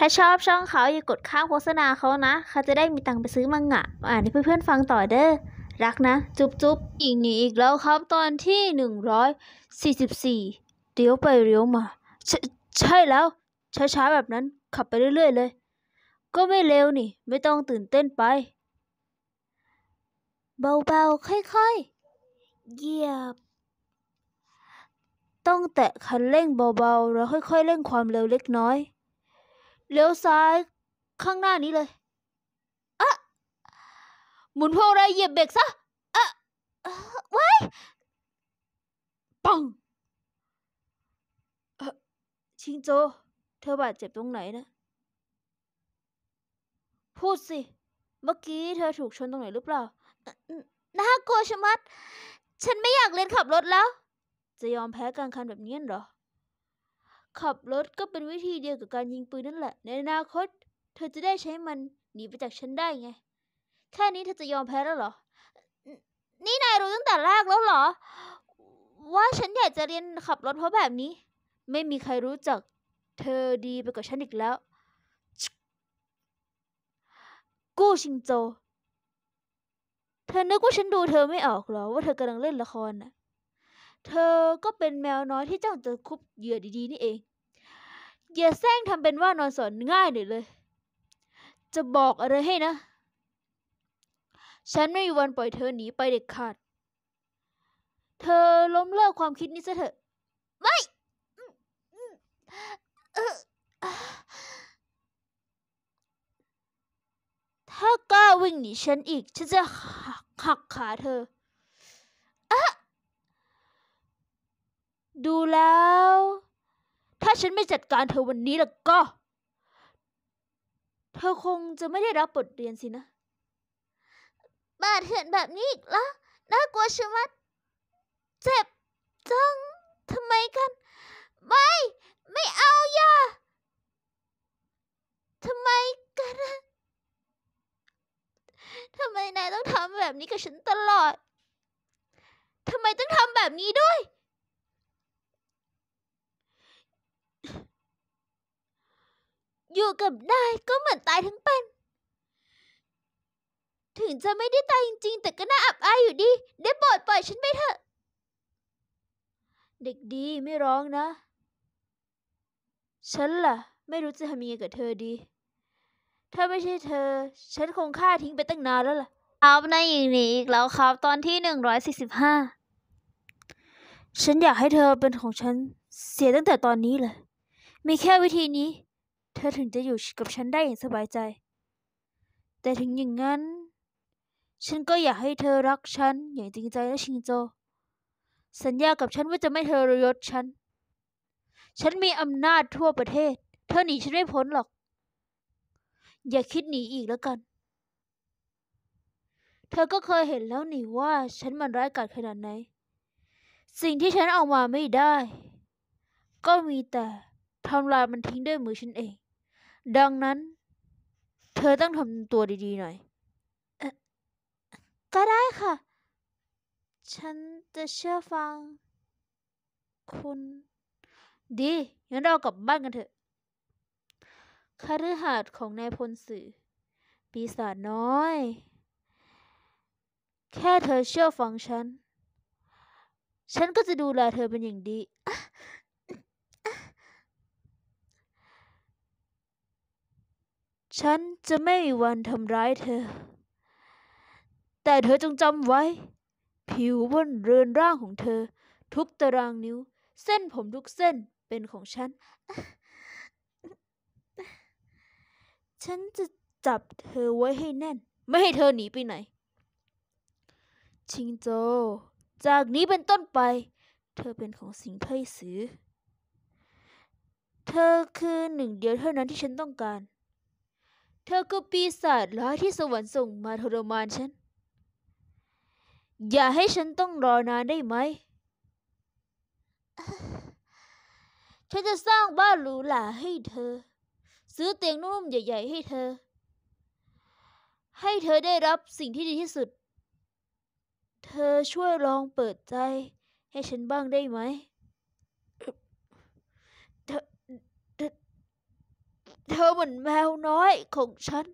ถ้าชอบช่องเขาอย่ากดข้าโฆษณาเขานะเขาจะได้มีตังค์ไปซื้อมังงะอ่านให้เพื่อนๆฟังต่อเด้อรักนะ จุ๊บจุ๊บอีกนี้อีกแล้วครับตอนที่หนึ่งร้อยสี่สิบสี่เดี๋ยวไปเลี้ยวมาใช่ใช่แล้วช้าๆแบบนั้น ขับไปเรื่อย ๆ เลย ก็ไม่เร็วนี่ ไม่ต้องตื่นเต้นไป เบาๆค่อย ๆเหยียบ ต้องแตะคันเร่งเบา ๆ แล้วค่อย ๆเร่งความเร็วเล็กน้อยเลี้ยวซ้ายข้างหน้านี้เลยอะหมุนพวงมาลัยเหยียบเบรกซะอะว้ายปังชิงโจ เธอบาดเจ็บตรงไหนนะ พูดสิ เมื่อกี้เธอถูกชนตรงไหนหรือเปล่า น่ากลัวชะมัด ฉันไม่อยากเรียนขับรถแล้ว จะยอมแพ้การคันแบบนี้เหรอขับรถก็เป็นวิธีเดียวกับการยิงปืนนั่นแหละ ในอนาคต เธอจะได้ใช้มันหนีไปจากฉันได้ไง แค่นี้เธอจะยอมแพ้แล้วเหรอ นี่นายรู้ตั้งแต่แรกแล้วเหรอ ว่าฉันอยากจะเรียนขับรถเพราะแบบนี้ ไม่มีใครรู้จักเธอดีไปกว่าฉันอีกแล้ว กู้ชิงโจ เธอนึกว่าฉันดูเธอไม่ออกเหรอว่าเธอกำลังเล่นละครน่ะ เธอก็เป็นแมวน้อยที่เจ้าจะคุบเหยื่อดีๆนี่เองอย่าแซงทำเป็นว่า นอนสอนง่ายหน่อยเลย จะบอกอะไรให้นะ ฉันไม่มีวันปล่อยเธอหนีไปเด็ดขาด เธอล้มเลิกความคิดนี้ซะเถอะ ไม่ ถ้ากล้าวิ่งหนีฉันอีก ฉันจะหักขาเธออะดูแล้วถ้าฉันไม่จัดการเธอวันนี้แล้วก็ เธอคงจะไม่ได้รับบทเรียนสินะ บาดเห็นแบบนี้อีกแล้วน่ากลัวชะมัด เจ็บจังทำไมกัน ไม่ ไม่เอาอย่าทำไมกัน ทำไมนายต้องทำแบบนี้กับฉันตลอด ทำไมต้องทำแบบนี้ด้วยอยู่กับนายก็เหมือนตายทั้งเป็น ถึงจะไม่ได้ตายจริงๆ แต่ก็น่าอับอายอยู่ดีได้โปรดปล่อยฉันไปเถอะ เด็กดีไม่ร้องนะ ฉันล่ะ ไม่รู้จะทำยังไงกับเธอดี ถ้าไม่ใช่เธอ ฉันคงฆ่าทิ้งไปตั้งนานแล้วล่ะอาไปในอีกนี้อีกแล้วครับ ตอนที่หนึ่งร้อยสี่สิบห้า ฉันอยากให้เธอเป็นของฉัน เสียตั้งแต่ตอนนี้เลย มีแค่วิธีนี้เธอถึงจะอยู่กับฉันได้อย่างสบายใจ แต่ถึงอย่างนั้น ฉันก็อยากให้เธอรักฉันอย่างจริงใจและชิงโจ สัญญากับฉันว่าจะไม่เธอรยศฉัน ฉันมีอำนาจทั่วประเทศ เธอหนีฉันไม่พ้นหรอก อย่าคิดหนีอีกแล้วกัน เธอก็เคยเห็นแล้วหนีว่าฉันมันร้ายกาจขนาดไหน สิ่งที่ฉันเอามาไม่ได้ ก็มีแต่ทำลายมันทิ้งด้วยมือฉันเองดังนั้น เธอต้องทำตัวดี ๆหน่อยก็ได้ค่ะ ฉันจะเชื่อฟัง คุณดีงั้นเรากลับบ้านกันเถอะคาฤหาสน์ของนายพลสื่อ ปีศาจน้อย แค่เธอเชื่อฟังฉัน ฉันก็จะดูแลเธอเป็นอย่างดีฉันจะไม่มีวันทำร้ายเธอ แต่เธอจงจำไว้ ผิวบนเรือนร่างของเธอ ทุกตารางนิ้ว เส้นผมทุกเส้น เป็นของฉัน ฉันจะจับเธอไว้ให้แน่น ไม่ให้เธอหนีไปไหน ชิงโจ จากนี้เป็นต้นไป เธอเป็นของสิงไพ่สือ เธอคือหนึ่งเดียวเท่านั้นที่ฉันต้องการเธอคือปีศาจร้ายที่สวรรค์ส่งมาทรมานฉัน อย่าให้ฉันต้องรอนานได้ไหม ฉันจะสร้างบ้านหรูหราให้เธอ ซื้อเตียงนุ่มใหญ่ๆให้เธอ ให้เธอได้รับสิ่งที่ดีที่สุด เธอช่วยลองเปิดใจให้ฉันบ้างได้ไหมเธอเหมือนแมวน้อยของฉัน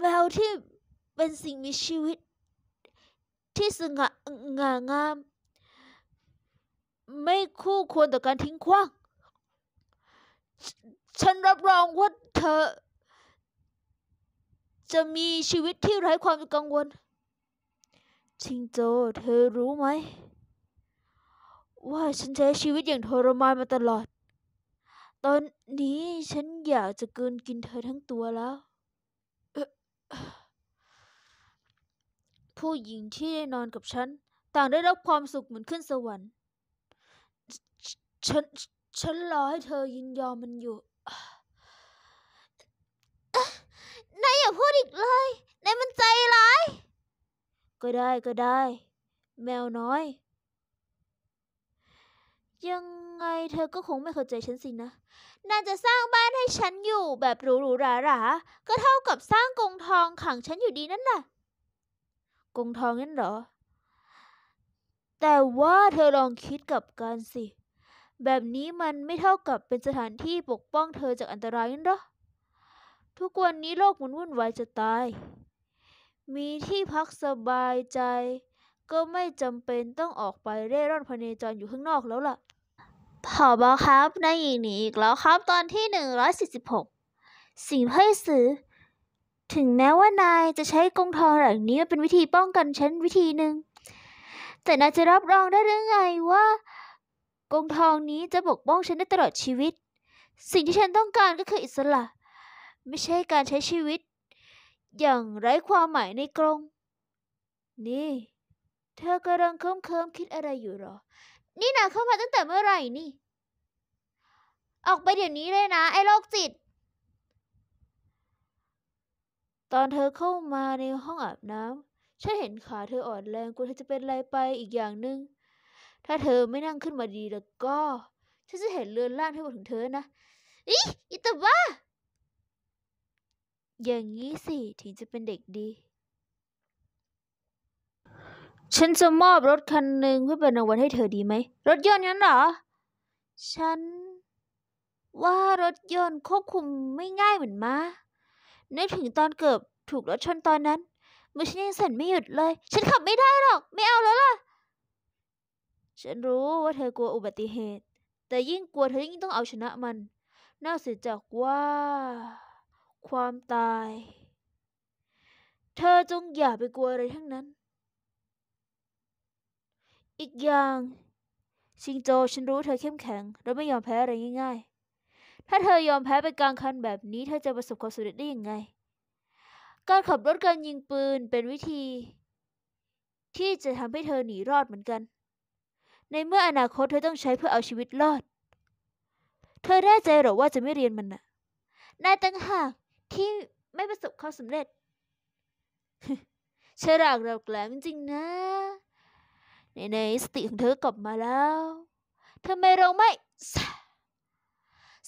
แมวที่เป็นสิ่งมีชีวิต ที่สง่างางาม ไม่คู่ควรต่อการทิ้งขว้าง ฉันรับรองว่าเธอ จะมีชีวิตที่ไร้ความกังวลชิงโจเธอรู้ไหมว่าฉันใช้ชีวิตอย่างทรมานมาตลอดตอนนี้ฉันอยากจะเกินกินเธอทั้งตัวแล้ว ผู้หญิงที่ได้นอนกับฉัน ต่างได้รับความสุขเหมือนขึ้นสวรรค์ ฉันฉันรอให้เธอยินยอมมันอยู่ นายอย่าพูดอีกเลย นายมันใจร้ายก็ได้ก็ได้ แมวน้อยยังไงเธอก็คงไม่เข้าใจฉันสินะ น่าจะสร้างบ้านให้ฉันอยู่แบบหรูหรูหราหราก็เท่ากับสร้างกองทองขังฉันอยู่ดีนั่นแหละกองทองนั่นเหรอ แต่ว่าเธอลองคิดกับการสิ แบบนี้มันไม่เท่ากับเป็นสถานที่ปกป้องเธอจากอันตรายนั่นหรอทุกวันนี้โลกมันวุ่นวายจะตาย มีที่พักสบายใจก็ไม่จำเป็นต้องออกไปเร่ร่อนพเนจรอยู่ข้างนอกแล้วล่ะผอบอครับนายหญิงหนีอีกแล้วครับตอนที่ 146 สิ่งเพ่ยสื่อถึงแม้ว่านายจะใช้กงทองหลังนี้เป็นวิธีป้องกันฉันวิธีหนึ่งแต่นายจะรับรองได้หรือไงว่ากงทองนี้จะปกป้องฉันได้ตลอดชีวิต สิ่งที่ฉันต้องการก็คืออิสระไม่ใช่การใช้ชีวิต อย่างไร้ความหมายในกรงนี่เธอกำลังเคิมเคิมคิดอะไรอยู่หรอ นี่นะเข้ามาตั้งแต่เมื่อไหร่นี่ ออกไปเดี๋ยวนี้เลยนะ ไอ้โรคจิต ตอนเธอเข้ามาในห้องอาบน้ำ ฉันเห็นขาเธออ่อนแรงกลัวเธอจะเป็นอะไรไปอีกอย่างหนึง่งถ้าเธอไม่นั่งขึ้นมาดีแล้วก็ ฉันจะเห็นเรือนล่างห้หมดถึงเธอนะอีอิตาบ้า อย่างนี้สิถึงจะเป็นเด็กดีฉันจะมอบรถคันหนึ่งเพื่อเป็นรางวัลให้เธอดีไหม รถยนต์นั้นเหรอ ฉันว่ารถยนต์ควบคุมไม่ง่ายเหมือนม้านึกถึงตอนเกือบถูกรถชนตอนนั้นมือฉันยังสั่นไม่หยุดเลย ฉันขับไม่ได้หรอก ไม่เอาแล้วล่ะ ฉันรู้ว่าเธอกลัวอุบัติเหตุ แต่ยิ่งกลัวเธอยิ่งต้องเอาชนะมันน่าเสียจากว่า ความตาย เธอจงอย่าไปกลัวอะไรทั้งนั้นอีกอย่างชิงโจฉันรู้เธอเข้มแข็งและไม่ยอมแพ้อะไรง่าย ๆ ถ้าเธอยอมแพ้ไปกลางคันแบบนี้ เธอจะประสบความสำเร็จได้ยังไง การขับรถการยิงปืนเป็นวิธี ที่จะทำให้เธอหนีรอดเหมือนกัน ในเมื่ออนาคตเธอต้องใช้เพื่อเอาชีวิตรอด เธอแน่ใจหรอว่าจะไม่เรียนมันนะ่ะนายตั้งหาก ที่ไม่ประสบความสำเร็จชรากเราแกล้งจริงนะในยสติของเธอกลับมาแล้วทำไมเราไม่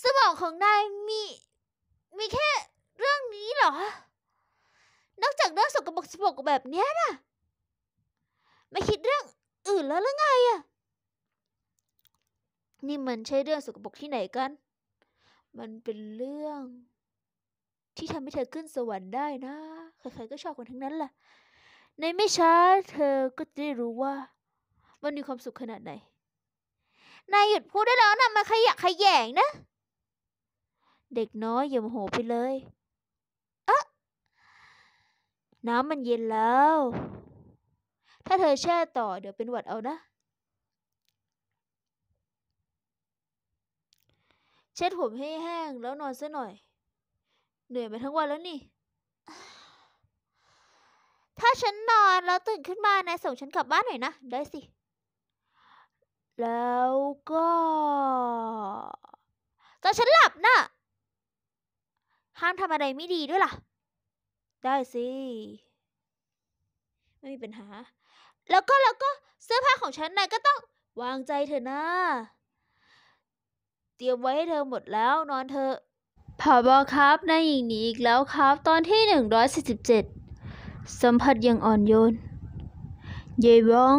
สมองของนายมี มีแค่ เรื่องนี้เหรอ นอกจาก เรื่องสกปรกสกปรกแบบเนี้ยนะไม่คิดเรื่องอื่นแล้วหรือไงอะนี่มันใช่ เรื่องสกปรกที่ไหนกัน มันเป็นเรื่องที่ทำให้เธอขึ้นสวรรค์ได้นะ ใคร ๆ ก็ชอบกันทั้งนั้นแหละ ในไม่ช้า เธอก็จะได้รู้ว่ามันมีความสุขขนาดไหน นายหยุดพูดได้แล้วนะมาขยะขยแยงนะ เด็กน้อยอย่าโมโหไปเลย เอ๊ะ น้ำมันเย็นแล้ว ถ้าเธอแช่ต่อ เดี๋ยวเป็นหวัดเอานะ เช็ดผมให้แห้ง แล้วนอนซะหน่อย เหนื่อยมาทั้งวันแล้วนี่ ถ้าฉันนอนแล้วตื่นขึ้นมานายส่งฉันกลับบ้านหน่อยนะ ได้สิแล้วก็ตอนฉันหลับนะ่ะ ห้ามทำอะไรไม่ดีด้วยล่ะ ได้สิ ไม่มีปัญหา แล้วก็แล้วก็เสื้อผ้าของฉันนายก็ต้อง วางใจเธอนะ เตรียมไว้ให้เธอหมดแล้วนอนเถอะผอบอครับนายหญิงหนีอีกแล้วครับ ตอนที่หนึ่งร้อยสัมผัสอย่างอ่อนโยนเยบ้อง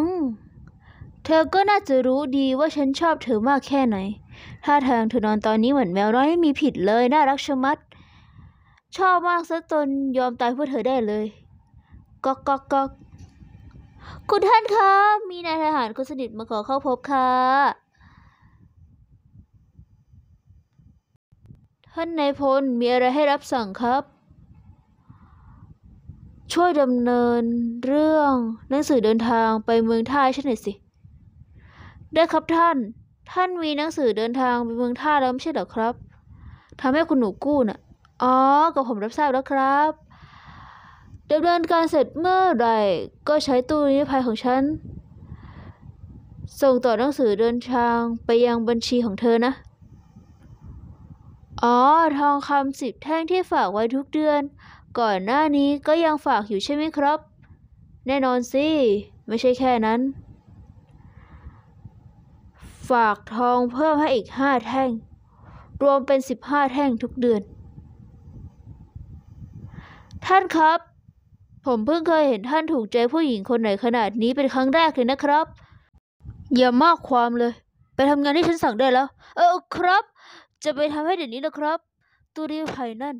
เธอก็น่าจะรู้ดีว่าฉันชอบเธอมากแค่ไหน ถ้าทางเธอนอนตอนนี้เหมือนแมวน้อยไม่มีผิดเลย น่ารักชะมัด ชอบมากซะจนยอมตายเพื่อเธอได้เลย ก๊อกก๊อกก๊อกคุณท่านคะมีนายทหารคนสนิทมาขอเข้าพบค่ะ ท่านนายพลมีอะไรให้รับสั่งครับ ช่วยดำเนิน เรื่องหนังสือเดินทางไปเมืองท่าฉันหน่อยสิได้ครับท่าน ท่านมีหนังสือเดินทางไปเมืองท่าแล้วไม่ใช่เหรอ ครับ ทำให้คุณหนูกู้นะ่ะ อ๋อก็ผมรับทราบแล้วครับดำเนินการเสร็จเมื่อไรก็ใช้ตู้นิรภัยของฉัน ส่งต่อหนังสือเดินทางไปยังบัญชีของเธอนะ อ๋อ ทองคำสิบแท่งที่ฝากไว้ทุกเดือน ก่อนหน้านี้ก็ยังฝากอยู่ใช่ไหมครับ แน่นอนสิ ไม่ใช่แค่นั้นฝากทองเพิ่มให้อีกห้าแท่ง รวมเป็นสิบห้าแท่งทุกเดือน ท่านครับ ผมเพิ่งเคยเห็นท่านถูกใจผู้หญิงคนไหนขนาดนี้เป็นครั้งแรกเลยนะครับ อย่ามากความเลย ไปทำงานที่ฉันสั่งได้แล้ว เออครับ จะไปทำให้เดี๋ยวนี้นะครับตูดี้ภัยนั่น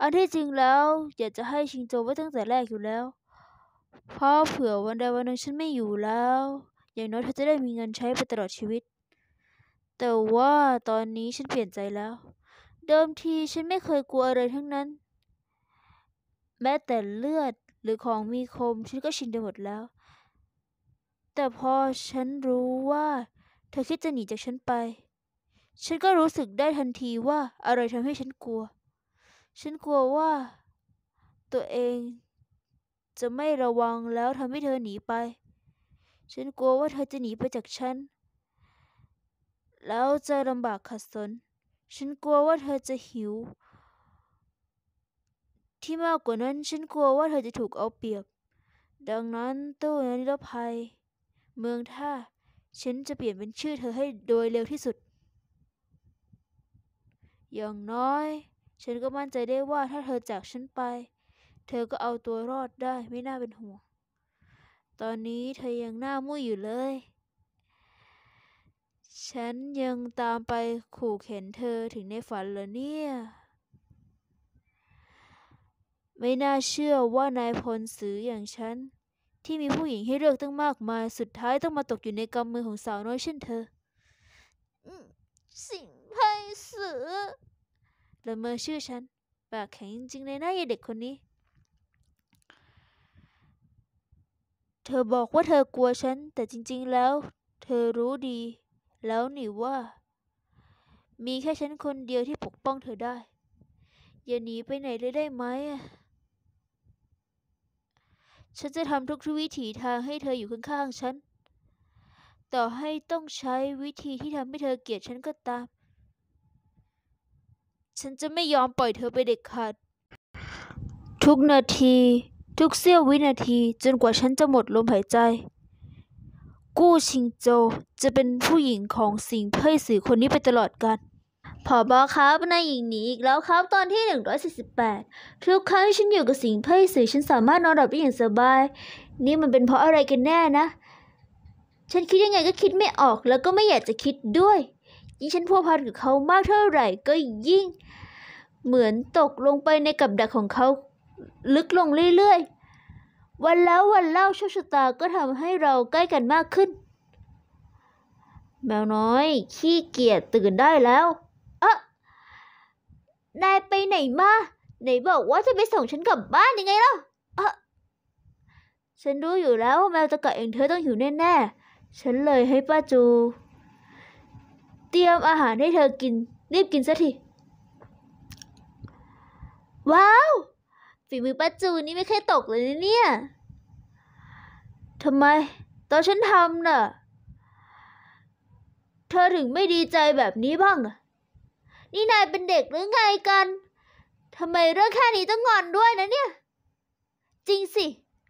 อันที่จริงแล้วอยากจะให้ชิงโจไว้ตั้งแต่แรกอยู่แล้วเพราะเผื่อวันใดวันหนึ่งฉันไม่อยู่แล้วอย่างน้อยเธอจะได้มีเงินใช้ไปตลอดชีวิต แต่ว่าตอนนี้ฉันเปลี่ยนใจแล้ว เดิมทีฉันไม่เคยกลัวอะไรทั้งนั้น แม้แต่เลือดหรือของมีคมฉันก็ชินไปหมดแล้ว แต่พอฉันรู้ว่า เธอคิดจะหนีจากฉันไป ฉันก็รู้สึกได้ทันทีว่าอะไรทำให้ฉันกลัว ฉันกลัวว่า ตัวเอง จะไม่ระวังแล้วทำให้เธอหนีไปฉันกลัวว่าเธอจะหนีไปจากฉันแล้วจะลำบากขัดสน ฉันกลัวว่าเธอจะหิว ที่มากกว่านั้นฉันกลัวว่าเธอจะถูกเอาเปรียบดังนั้นตู้นิรภัยเมืองท่าฉันจะเปลี่ยนเป็นชื่อเธอให้โดยเร็วที่สุด อย่างน้อย ฉันก็มั่นใจได้ว่าถ้าเธอจากฉันไป เธอก็เอาตัวรอดได้ไม่น่าเป็นห่วงตอนนี้เธอยังหน้ามุ่ยอยู่เลย ฉันยังตามไปขู่เข็นเธอถึงในฝันเหรอเนี่ย ไม่น่าเชื่อว่านายพลสืออย่างฉัน ที่มีผู้หญิงให้เลือกตั้งมากมายสุดท้ายต้องมาตกอยู่ในกำมือของสาวน้อยเช่นเธอสิงไพสือละเมอชื่อฉัน ปากแข็งจริงๆเลยนะยายเด็กคนนี้เธอบอกว่าเธอกลัวฉัน แต่จริงๆแล้วเธอรู้ดี แล้วนี่ว่า มีแค่ฉันคนเดียวที่ปกป้องเธอได้ อย่าหนีไปไหนเลยได้ไหมฉันจะทำทุกวิถีทางให้เธออยู่ข้างๆฉัน ต่อให้ต้องใช้วิธีที่ทำให้เธอเกลียดฉันก็ตาม ฉันจะไม่ยอมปล่อยเธอไปเด็ดขาดทุกนาทีทุกเสี้ยววินาทีจนกว่าฉันจะหมดลมหายใจกู้ชิงโจจะเป็นผู้หญิงของสิงเพ่ยสือคนนี้ไปตลอดกันผอบอครับนายหญิงหนีอีกแล้วครับตอนที่148ทุกครั้งฉันอยู่กับสิงเพ่ยสือฉันสามารถนอนหลับได้อย่างสบาย นี่มันเป็นเพราะอะไรกันแน่นะ ฉันคิดยังไงก็คิดไม่ออกแล้วก็ไม่อยากจะคิดด้วยยิ่งฉันพัวพันกับเขามากเท่าไหร่ก็ยิ่ง เหมือนตกลงไปในกับดักของเขาลึกลงเรื่อย ๆ วันแล้ววันเล่าโชคชะตาก็ทำให้เราใกล้กันมากขึ้น แมวน้อย ขี้เกียจตื่นได้แล้ว เอะนายไปไหนมา ไหนบอกว่าจะไปส่งฉันกลับบ้านยังไงล่ะเอะฉันรู้อยู่แล้วว่าแมวตะกะเองเธอต้องหิวแน่ ๆ ฉันเลยให้ป้าจู เตรียมอาหารให้เธอกินรีบกินซะที ว้าวฝีมือป้าจูนี่ไม่เคยตกเลยนะเนี่ย ทำไม ตอนฉันทำน่ะ เธอถึงไม่ดีใจแบบนี้บ้างนนี่นายเป็นเด็กหรือไงกัน ทำไมเรื่องแค่นี้ต้องงอนด้วยนะเนี่ย จริงสิ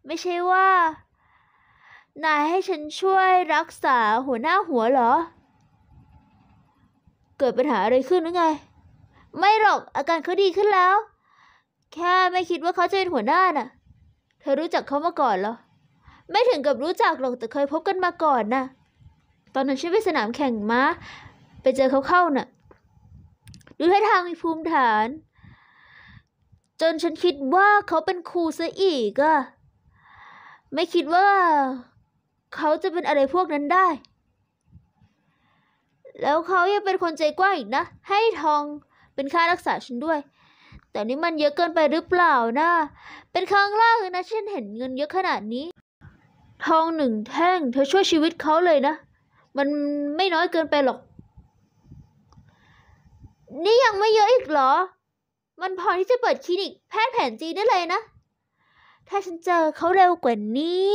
ไม่ใช่ว่า นายให้ฉันช่วยรักษาหัวหน้าหัวเหรอ เกิดปัญหาอะไรขึ้นหรือไง ไม่หรอกอาการเขาดีขึ้นแล้วแค่ไม่คิดว่าเขาจะเป็นหัวหน้าน่ะ เธอรู้จักเขามาก่อนเหรอ ไม่ถึงกับรู้จักหรอกแต่เคยพบกันมาก่อนนะ่ะ ตอนนั้นฉันไปสนามแข่งม้าไปเจอเขาเข้าน่ะ ดูท่าทางมีภูมิฐาน จนฉันคิดว่าเขาเป็นครูซะอีกอะไม่คิดว่า เขาจะเป็นอะไรพวกนั้นได้ แล้วเขายังเป็นคนใจกว้างอีกนะ ให้ทองเป็นค่ารักษาฉันด้วยแต่นี่มันเยอะเกินไปหรือเปล่านะ เป็นครั้งแรกเลยนะฉันเห็นเงินเยอะขนาดนี้ ทองหนึ่งแท่ง เธอช่วยชีวิตเขาเลยนะ มันไม่น้อยเกินไปหรอก นี่ยังไม่เยอะอีกเหรอ มันพอที่จะเปิดคลินิกแพทย์แผนจีนได้เลยนะ ถ้าฉันเจอเขาเร็วกว่านี้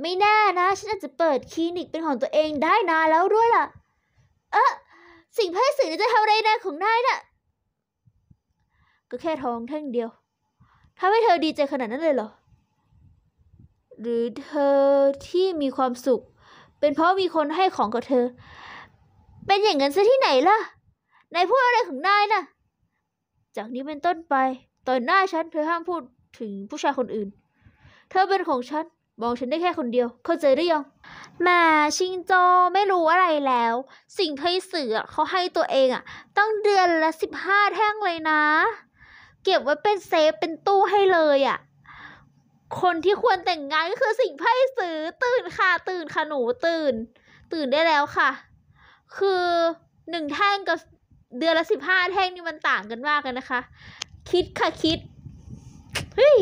ไม่แน่นะ ฉันอาจจะเปิดคลินิกเป็นของตัวเองได้นานแล้วด้วยล่ะ เออสิ่งแพทย์สื่อจะทำอะไรได้ของนายน่ะก็แค่ทองแท่งเดียว ทำให้เธอดีใจขนาดนั้นเลยเหรอหรือเธอที่มีความสุข เป็นเพราะมีคนให้ของกับเธอ เป็นอย่างนั้นซะที่ไหนล่ะ นายพูดอะไรของนายน่ะจากนี้เป็นต้นไปต่อหน้าฉันเธอห้ามพูดถึงผู้ชายคนอื่น เธอเป็นของฉันมองฉันได้แค่คนเดียว เข้าใจหรือยังม่ชิงโจไม่รู้อะไรแล้ว สิ่งที่เสือเขาให้ตัวเองอ่ะ ต้องเดือนละสิบห้าแท่งเลยนะเก็บไว้เป็นเซฟเป็นตู้ให้เลยอะ่ะ คนที่ควรแต่งงานก็คือสิ่งไพ่สือตื่นค่ะ ตื่นค่ะหนูตื่น ตื่นได้แล้วค่ะ คือหนึ่งแท่ง กับเดือนละสิบห้าแท่งนี่มันต่างกันมากกันนะคะ คิดค่ะคิดเฮ้ย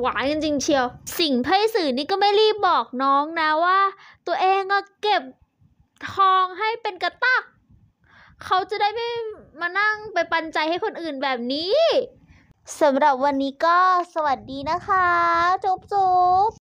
หวานจริงเชียว สิ่งไพ่สือนี่ก็ไม่รีบบอกน้องนะว่า ตัวเองก็เก็บทองให้เป็นกระตักเขาจะได้ไม่มานั่งไปปันใจให้คนอื่นแบบนี้สำหรับวันนี้ก็สวัสดีนะคะ จุ๊บจุ๊บ